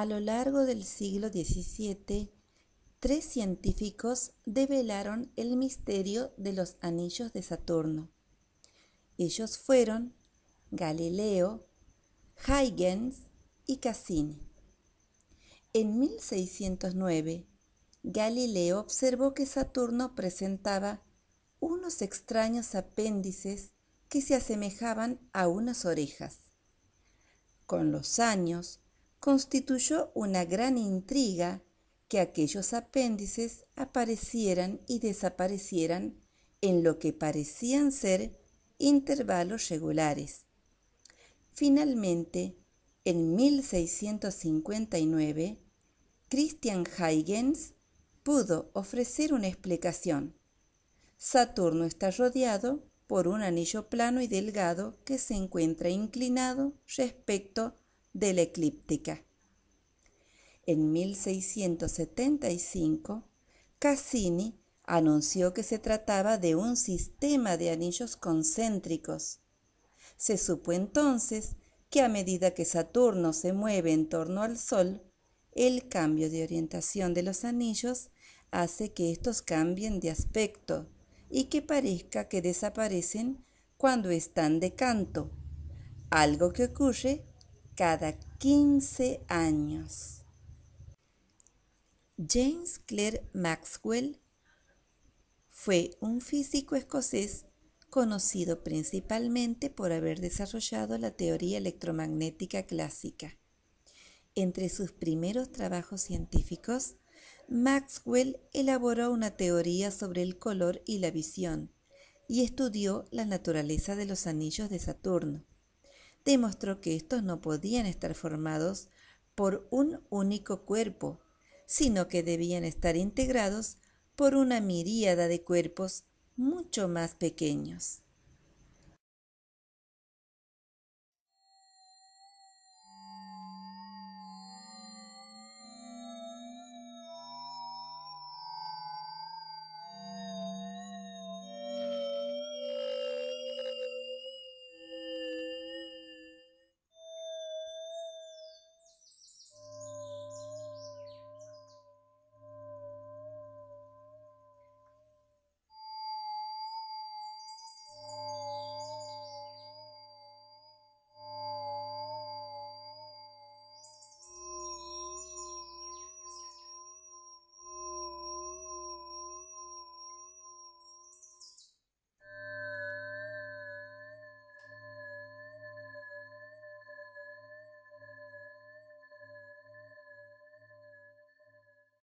A lo largo del siglo XVII, tres científicos develaron el misterio de los anillos de Saturno. Ellos fueron Galileo, Huygens y Cassini. En 1609, Galileo observó que Saturno presentaba unos extraños apéndices que se asemejaban a unas orejas. Con los años, constituyó una gran intriga que aquellos apéndices aparecieran y desaparecieran en lo que parecían ser intervalos regulares. Finalmente, en 1659, Christian Huygens pudo ofrecer una explicación. Saturno está rodeado por un anillo plano y delgado que se encuentra inclinado respecto de la eclíptica. En 1675, Cassini anunció que se trataba de un sistema de anillos concéntricos. Se supo entonces que a medida que Saturno se mueve en torno al Sol, el cambio de orientación de los anillos hace que estos cambien de aspecto y que parezca que desaparecen cuando están de canto, algo que ocurre cada 15 años. James Clerk Maxwell fue un físico escocés conocido principalmente por haber desarrollado la teoría electromagnética clásica. Entre sus primeros trabajos científicos, Maxwell elaboró una teoría sobre el color y la visión y estudió la naturaleza de los anillos de Saturno demostró que estos no podían estar formados por un único cuerpo, sino que debían estar integrados por una miríada de cuerpos mucho más pequeños.